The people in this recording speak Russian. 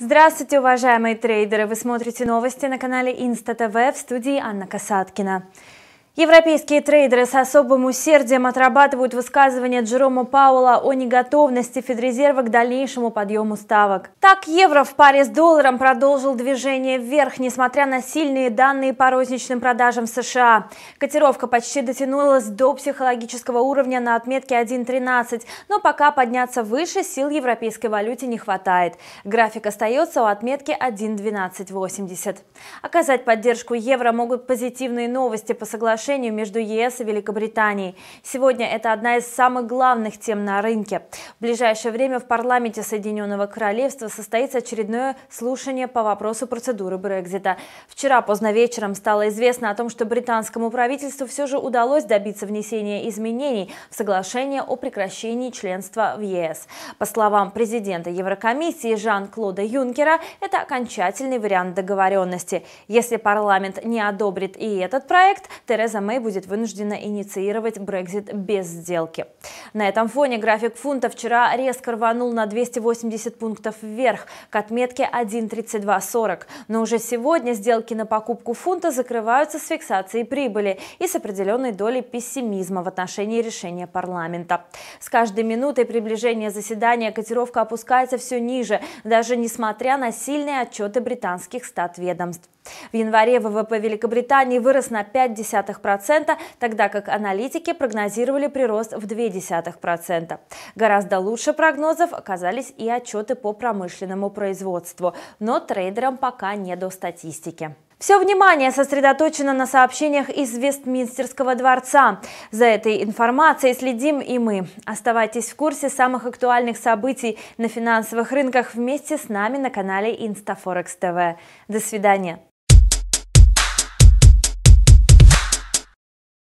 Здравствуйте, уважаемые трейдеры! Вы смотрите новости на канале Инста ТВ в студии Анна Касаткина. Европейские трейдеры с особым усердием отрабатывают высказывания Джерома Пауэлла о неготовности Федрезерва к дальнейшему подъему ставок. Так, евро в паре с долларом продолжил движение вверх, несмотря на сильные данные по розничным продажам в США. Котировка почти дотянулась до психологического уровня на отметке 1.13, но пока подняться выше сил европейской валюте не хватает. График остается у отметки 1.1280. Оказать поддержку евро могут позитивные новости по соглашению отношению между ЕС и Великобританией. Сегодня это одна из самых главных тем на рынке. В ближайшее время в парламенте Соединенного Королевства состоится очередное слушание по вопросу процедуры Брекзита. Вчера поздно вечером стало известно о том, что британскому правительству все же удалось добиться внесения изменений в соглашение о прекращении членства в ЕС. По словам президента Еврокомиссии Жан-Клода Юнкера, это окончательный вариант договоренности. Если парламент не одобрит и этот проект, Тереза Тереза Мэй будет вынуждена инициировать Брекзит без сделки. На этом фоне график фунта вчера резко рванул на 280 пунктов вверх к отметке 1.3240. Но уже сегодня сделки на покупку фунта закрываются с фиксацией прибыли и с определенной долей пессимизма в отношении решения парламента. С каждой минутой приближения заседания котировка опускается все ниже, даже несмотря на сильные отчеты британских стат в январе ВВП Великобритании вырос на 0,5%, тогда как аналитики прогнозировали прирост в 0,2%. Гораздо лучше прогнозов оказались и отчеты по промышленному производству, но трейдерам пока не до статистики. Все внимание сосредоточено на сообщениях из Вестминстерского дворца. За этой информацией следим и мы. Оставайтесь в курсе самых актуальных событий на финансовых рынках вместе с нами на канале InstaForex TV. До свидания.